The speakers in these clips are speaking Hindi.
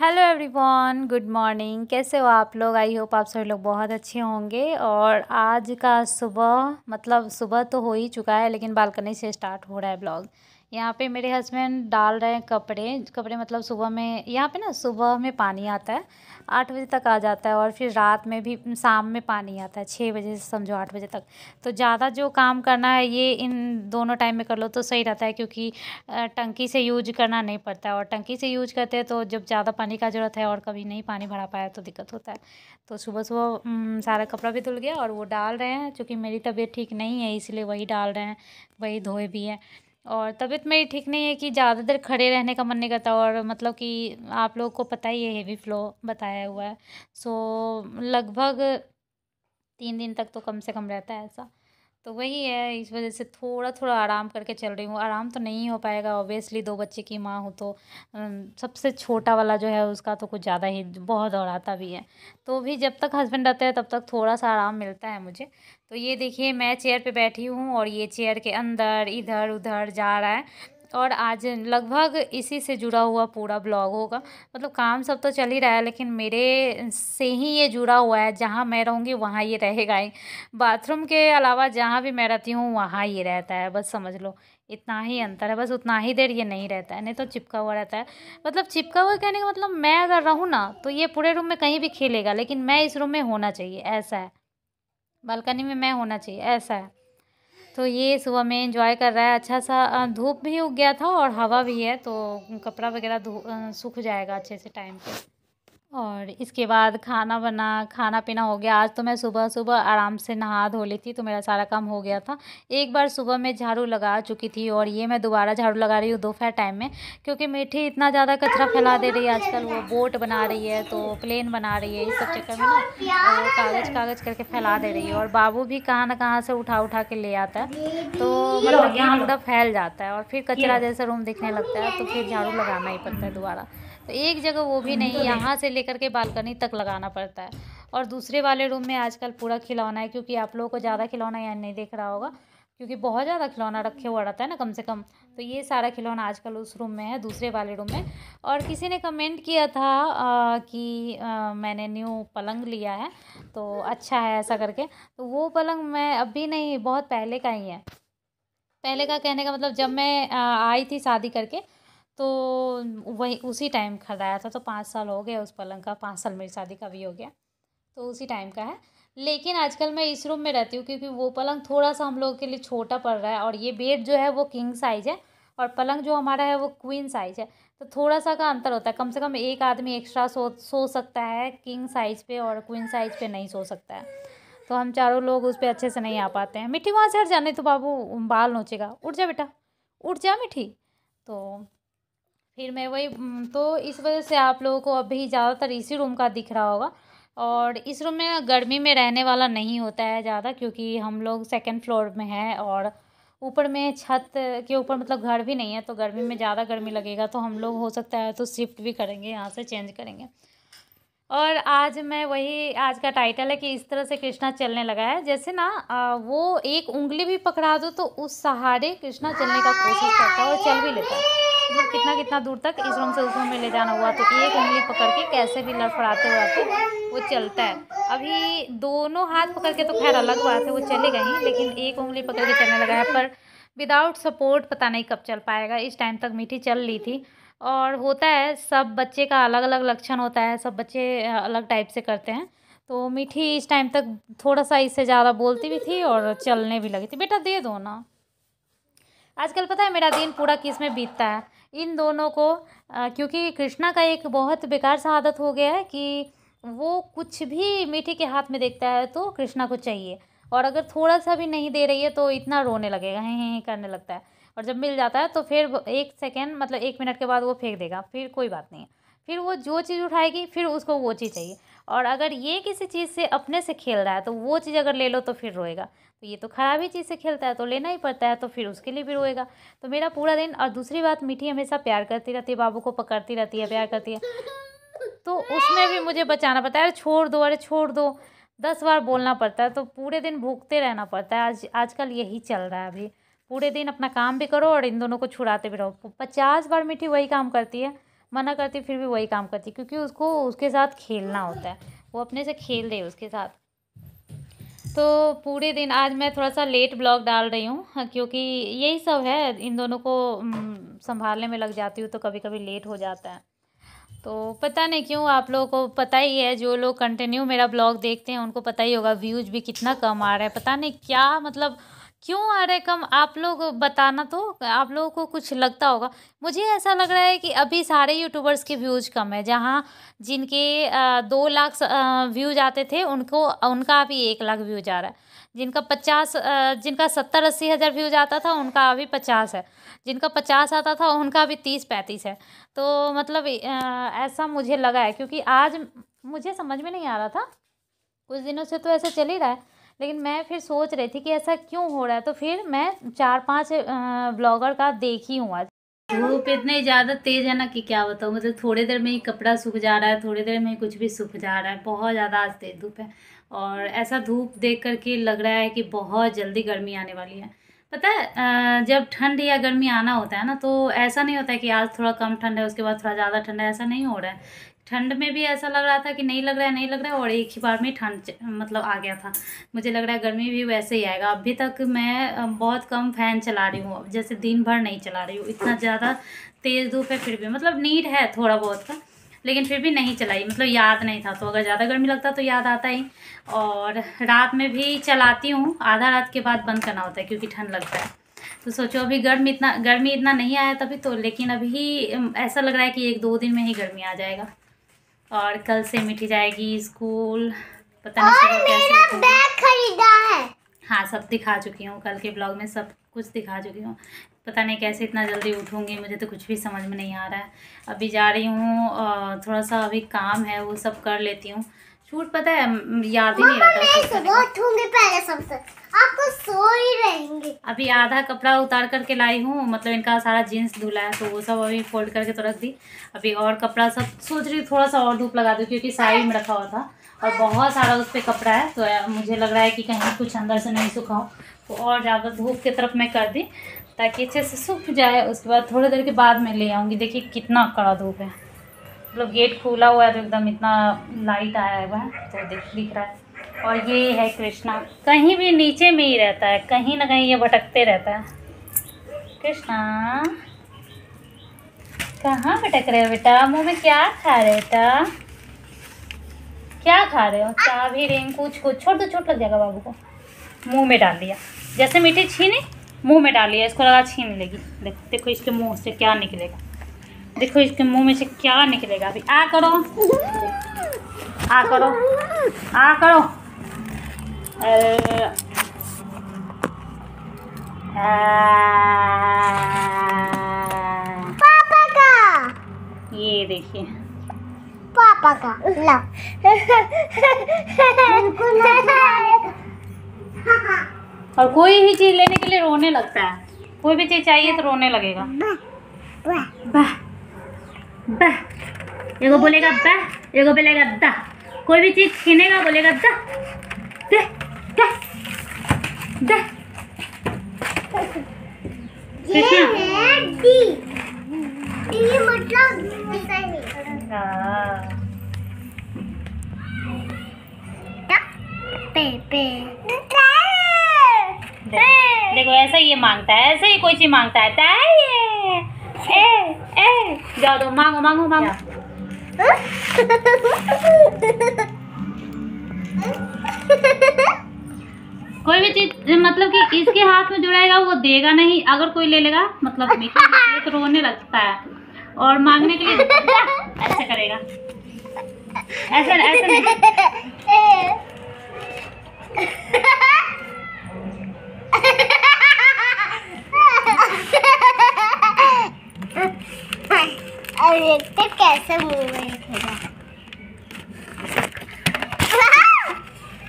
हेलो एवरीवन गुड मॉर्निंग कैसे हो आप लोग आई होप आप सभी लोग बहुत अच्छे होंगे और आज का सुबह मतलब सुबह तो हो ही चुका है लेकिन बालकनी से स्टार्ट हो रहा है ब्लॉग यहाँ पे मेरे हस्बैंड डाल रहे हैं कपड़े कपड़े मतलब सुबह में यहाँ पे ना सुबह में पानी आता है आठ बजे तक आ जाता है और फिर रात में भी शाम में पानी आता है छः बजे से समझो आठ बजे तक तो ज़्यादा जो काम करना है ये इन दोनों टाइम में कर लो तो सही रहता है क्योंकि टंकी से यूज करना नहीं पड़ता है और टंकी से यूज करते हैं तो जब ज़्यादा पानी का ज़रूरत है और कभी नहीं पानी भरा पाया तो दिक्कत होता है तो सुबह सुबह सारा कपड़ा भी धुल गया और वो डाल रहे हैं चूँकि मेरी तबीयत ठीक नहीं है इसलिए वही डाल रहे हैं वही धोए भी हैं और तबीयत मेरी ठीक नहीं है कि ज़्यादा देर खड़े रहने का मन नहीं करता और मतलब कि आप लोग को पता ही है हेवी फ्लो बताया हुआ है सो लगभग तीन दिन तक तो कम से कम रहता है ऐसा तो वही है इस वजह से थोड़ा थोड़ा आराम करके चल रही हूँ आराम तो नहीं हो पाएगा ऑब्वियसली दो बच्चे की माँ हूँ तो सबसे छोटा वाला जो है उसका तो कुछ ज़्यादा ही बहुत दौड़ाता भी है तो भी जब तक हस्बैंड आते हैं तब तक थोड़ा सा आराम मिलता है मुझे तो ये देखिए मैं चेयर पे बैठी हूँ और ये चेयर के अंदर इधर उधर जा रहा है और आज लगभग इसी से जुड़ा हुआ पूरा ब्लॉग होगा मतलब काम सब तो चल ही रहा है लेकिन मेरे से ही ये जुड़ा हुआ है जहाँ मैं रहूँगी वहाँ ये रहेगा ही बाथरूम के अलावा जहाँ भी मैं रहती हूँ वहाँ ये रहता है बस समझ लो इतना ही अंतर है बस उतना ही देर ये नहीं रहता है नहीं तो चिपका हुआ रहता है मतलब चिपका हुआ कहने का मतलब मैं अगर रहूँ ना तो ये पूरे रूम में कहीं भी खेलेगा लेकिन मैं इस रूम में होना चाहिए ऐसा है बालकनी में मैं होना चाहिए ऐसा है तो ये सुबह में इंजॉय कर रहा है अच्छा सा धूप भी उग गया था और हवा भी है तो कपड़ा वगैरह सूख जाएगा अच्छे से टाइम पर और इसके बाद खाना बना खाना पीना हो गया आज तो मैं सुबह सुबह आराम से नहा धो ली थी तो मेरा सारा काम हो गया था एक बार सुबह मैं झाड़ू लगा चुकी थी और ये मैं दोबारा झाड़ू लगा रही हूँ दोपहर टाइम में क्योंकि मीठी इतना ज़्यादा कचरा फैला दे रही है आजकल वो बोट बना रही है तो प्लेन बना रही है इस सब चक्कर में ना वो कागज़ कागज़ करके फैला दे रही है और बाबू भी कहाँ ना कहाँ से उठा उठा के ले आता है तो मतलब पूरा फैल जाता है और फिर कचरा जैसा रूम दिखने लगता है तो फिर झाड़ू लगाना ही पड़ता है दोबारा तो एक जगह वो भी तो नहीं यहाँ से लेकर के बालकनी तक लगाना पड़ता है और दूसरे वाले रूम में आजकल पूरा खिलौना है क्योंकि आप लोगों को ज़्यादा खिलौना यहाँ नहीं देख रहा होगा क्योंकि बहुत ज़्यादा खिलौना रखे हुआ रहता है ना कम से कम तो ये सारा खिलौना आजकल उस रूम में है दूसरे वाले रूम में और किसी ने कमेंट किया था आ, कि आ, मैंने न्यू पलंग लिया है तो अच्छा है ऐसा करके तो वो पलंग मैं अभी नहीं बहुत पहले का ही है पहले का कहने का मतलब जब मैं आई थी शादी करके तो वही उसी टाइम ख़रीदाया था तो पाँच साल हो गया उस पलंग का पाँच साल मेरी शादी का भी हो गया तो उसी टाइम का है लेकिन आजकल मैं इस रूम में रहती हूँ क्योंकि वो पलंग थोड़ा सा हम लोगों के लिए छोटा पड़ रहा है और ये बेड जो है वो किंग साइज़ है और पलंग जो हमारा है वो क्वीन साइज़ है तो थोड़ा सा का अंतर होता है कम से कम एक आदमी एक्स्ट्रा सो सो सकता है किंग साइज़ पे और क्वीन साइज़ पे नहीं सो सकता है तो हम चारों लोग उस पर अच्छे से नहीं आ पाते हैं मिट्टी वहाँ से हट जाने तो बाबू बाल नोचेगा उठ जा बेटा उठ जा मिठी तो फिर मैं वही हम्म, तो इस वजह से आप लोगों को अभी ज़्यादातर इसी रूम का दिख रहा होगा और इस रूम में गर्मी में रहने वाला नहीं होता है ज़्यादा क्योंकि हम लोग सेकेंड फ्लोर में हैं और ऊपर में छत के ऊपर मतलब घर भी नहीं है तो गर्मी में ज़्यादा गर्मी लगेगा तो हम लोग हो सकता है तो शिफ्ट भी करेंगे यहाँ से चेंज करेंगे और आज मैं वही आज का टाइटल है कि इस तरह से कृष्णा चलने लगा है जैसे ना वो एक उंगली भी पकड़ा दो तो उस सहारे कृष्णा चलने का कोशिश करता है और चल भी लेता है मतलब कितना कितना दूर तक इस रूम से उस रूम में ले जाना हुआ तो एक उंगली पकड़ के कैसे भी लड़फड़ाते हुए वो चलता है अभी दोनों हाथ पकड़ के तो खैर अलग बात है वो चले गए लेकिन एक उंगली पकड़ के चलने लगा है पर विदाउट सपोर्ट पता नहीं कब चल पाएगा इस टाइम तक मीठी चल ली थी और होता है सब बच्चे का अलग अलग लक्षण होता है सब बच्चे अलग टाइप से करते हैं तो मीठी इस टाइम तक थोड़ा सा इससे ज़्यादा बोलती भी थी और चलने भी लगी थी बेटा दे दो ना आजकल पता है मेरा दिन पूरा किस में बीतता है इन दोनों को क्योंकि कृष्णा का एक बहुत बेकार सा आदत हो गया है कि वो कुछ भी मीठी के हाथ में देखता है तो कृष्णा को चाहिए और अगर थोड़ा सा भी नहीं दे रही है तो इतना रोने लगेगा हैं हैं करने लगता है और जब मिल जाता है तो फिर एक सेकेंड मतलब एक मिनट के बाद वो फेंक देगा फिर कोई बात नहीं है फिर वो जो चीज़ उठाएगी फिर उसको वो चीज़ चाहिए और अगर ये किसी चीज़ से अपने से खेल रहा है तो वो चीज़ अगर ले लो तो फिर रोएगा तो ये तो खराब ही चीज़ से खेलता है तो लेना ही पड़ता है तो फिर उसके लिए भी रोएगा तो मेरा पूरा दिन और दूसरी बात मीठी हमेशा प्यार करती रहती है बाबू को पकड़ती रहती है प्यार करती है तो उसमें भी मुझे बचाना पड़ता है अरे छोड़ दो अरे छोड़ दो दस बार बोलना पड़ता है तो पूरे दिन भूखते रहना पड़ता है आज आजकल यही चल रहा है अभी पूरे दिन अपना काम भी करो और इन दोनों को छुड़ाते भी रहो पचास बार मीठी वही काम करती है मना करती फिर भी वही काम करती क्योंकि उसको उसके साथ खेलना होता है वो अपने से खेल रही है उसके साथ तो पूरे दिन आज मैं थोड़ा सा लेट ब्लॉग डाल रही हूँ हाँ, क्योंकि यही सब है इन दोनों को संभालने में लग जाती हूँ तो कभी कभी लेट हो जाता है तो पता नहीं क्यों आप लोगों को पता ही है जो लोग कंटिन्यू मेरा ब्लॉग देखते हैं उनको पता ही होगा व्यूज़ भी कितना कम आ रहा है पता नहीं क्या मतलब क्यों आ है कम आप लोग बताना तो आप लोगों को कुछ लगता होगा मुझे ऐसा लग रहा है कि अभी सारे यूट्यूबर्स के व्यूज़ कम है जहाँ जिनके दो लाख व्यूज आते थे उनको उनका अभी एक लाख व्यूज आ रहा है जिनका पचास जिनका सत्तर अस्सी हज़ार व्यूज आता था उनका अभी पचास है जिनका पचास आता था उनका अभी तीस पैंतीस है तो मतलब ऐसा मुझे लगा है क्योंकि आज मुझे समझ में नहीं आ रहा था कुछ दिनों से तो ऐसे चल ही रहा है लेकिन मैं फिर सोच रही थी कि ऐसा क्यों हो रहा है तो फिर मैं चार पाँच ब्लॉगर का देखी हूँ आज धूप इतने ज़्यादा तेज है ना कि क्या बताऊँ मतलब थोड़ी देर में ही कपड़ा सूख जा रहा है थोड़ी देर में ही कुछ भी सूख जा रहा है बहुत ज़्यादा आज तेज धूप है और ऐसा धूप देख करके लग रहा है कि बहुत जल्दी गर्मी आने वाली है पता है जब ठंड या गर्मी आना होता है ना तो ऐसा नहीं होता है कि आज थोड़ा कम ठंड है उसके बाद थोड़ा ज़्यादा ठंड है ऐसा नहीं हो रहा है ठंड में भी ऐसा लग रहा था कि नहीं लग रहा है नहीं लग रहा है और एक ही बार में ठंड मतलब आ गया था मुझे लग रहा है गर्मी भी वैसे ही आएगा अभी तक मैं बहुत कम फ़ैन चला रही हूँ अब जैसे दिन भर नहीं चला रही हूँ इतना ज़्यादा तेज़ धूप है फिर भी मतलब नीड है थोड़ा बहुत का लेकिन फिर भी नहीं चलाई मतलब याद नहीं था तो अगर ज़्यादा गर्मी लगता तो याद आता ही और रात में भी चलाती हूँ आधा रात के बाद बंद करना होता है क्योंकि ठंड लगता है तो सोचो अभी गर्मी इतना गर्मी इतना नहीं आया तभी तो लेकिन अभी ऐसा लग रहा है कि एक दो दिन में ही गर्मी आ जाएगा और कल से मिठी जाएगी स्कूल पता नहीं और मेरा बैग खरीदा है हाँ सब दिखा चुकी हूँ कल के ब्लॉग में सब कुछ दिखा चुकी हूँ पता नहीं कैसे इतना जल्दी उठूँगी मुझे तो कुछ भी समझ में नहीं आ रहा है अभी जा रही हूँ थोड़ा सा अभी काम है वो सब कर लेती हूँ छूट पता है याद ही नहीं रहता पहले सबसे आपको सो ही रहेंगे अभी आधा कपड़ा उतार करके लाई हूँ मतलब इनका सारा जीन्स धुला है तो वो सब अभी फोल्ड करके तो रख दी अभी और कपड़ा सब सोच रही थोड़ा सा और धूप लगा दूँ क्योंकि साइड में रखा हुआ था और बहुत सारा उस पर कपड़ा है तो मुझे लग रहा है कि कहीं कुछ अंदर से नहीं सुखाओ तो और ज़्यादा धूप की तरफ मैं कर दी ताकि अच्छे से सूख जाए उसके बाद थोड़ी देर के बाद मैं ले आऊँगी देखिए कितना कड़ा धूप है मतलब गेट खुला हुआ है तो एकदम इतना लाइट आया हुआ है तो देख दिख रहा है और ये है कृष्णा कहीं भी नीचे में ही रहता है कहीं ना कहीं ये भटकते रहता है कृष्णा कहाँ भटक रहे हो बेटा मुँह में क्या खा रहे बेटा क्या खा रहे हो चा भी रिंग कुछ कुछ छोड़ दो छोट लग जाएगा बाबू को मुँह में डाल दिया जैसे मीठी छीने मुंह में डाल लिया इसको लगा छीन लेगी देखो देखो इसके मुंह से क्या निकलेगा देखो इसके मुंह में से क्या निकलेगा अभी आ करो आ करो आ करो पापा का ये देखिए पापा का ला और कोई ही चीज़ लेने के लिए रोने लगता है कोई भी चीज़ चाहिए तो रोने लगेगा बोलेगा बोलेगा कोई भी चीज़ छीनेगा बोलेगा दा Да. Ди. Ди मतलब नहीं हां पे पे देखो, देखो ऐसा ये मांगता है ऐसे ही कोई चीज मांगता है ताई ए ए जाओ तो मांगो मांगो मांगो कोई भी चीज मतलब कि इसके हाथ में जुड़ाएगा वो देगा नहीं अगर कोई ले लेगा मतलब एक तो रोने लगता है और मांगने के लिए ऐसे करेगा ऐसा ऐसे नहीं कैसे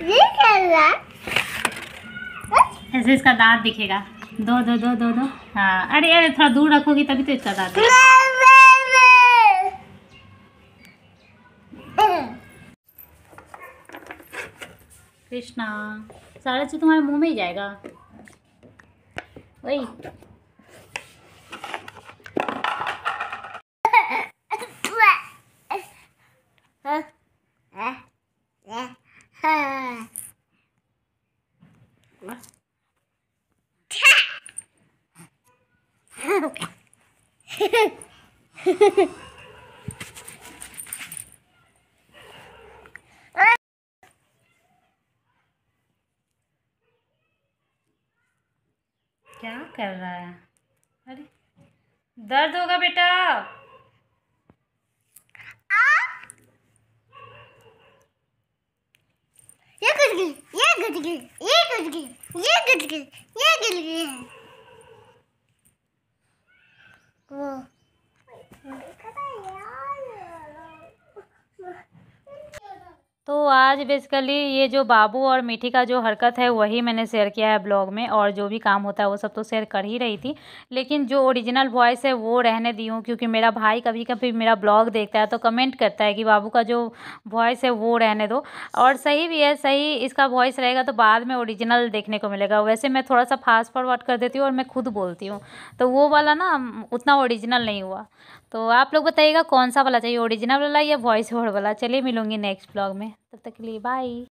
ये क्या ऐसे इसका दांत दिखेगा दो दो दो दो दो हाँ अरे अरे थोड़ा दूर रखोगी तभी तो इसका दांत कृष्णा सारा चीज तुम्हारे मुंह में ही जाएगा वही क्या कर रहा है अरे दर्द होगा बेटा ये गिर गई ये गिर गई ये गिर गई ये गिर गई ये गिर गई है वो तो आज बेसिकली ये जो बाबू और मीठी का जो हरकत है वही मैंने शेयर किया है ब्लॉग में और जो भी काम होता है वो सब तो शेयर कर ही रही थी लेकिन जो ओरिजिनल वॉइस है वो रहने दी हूँ क्योंकि मेरा भाई कभी कभी मेरा ब्लॉग देखता है तो कमेंट करता है कि बाबू का जो वॉइस है वो रहने दो और सही भी है सही इसका वॉइस रहेगा तो बाद में ओरिजिनल देखने को मिलेगा वैसे मैं थोड़ा सा फास्ट फॉरवर्ड कर देती हूँ और मैं खुद बोलती हूँ तो वो वाला ना उतना ओरिजिनल नहीं हुआ तो आप लोग बताइएगा कौन सा वाला चाहिए ओरिजिनल वाला या वॉइस ओवर वाला चलिए मिलूंगी नेक्स्ट ब्लॉग में तब तक के लिए बाय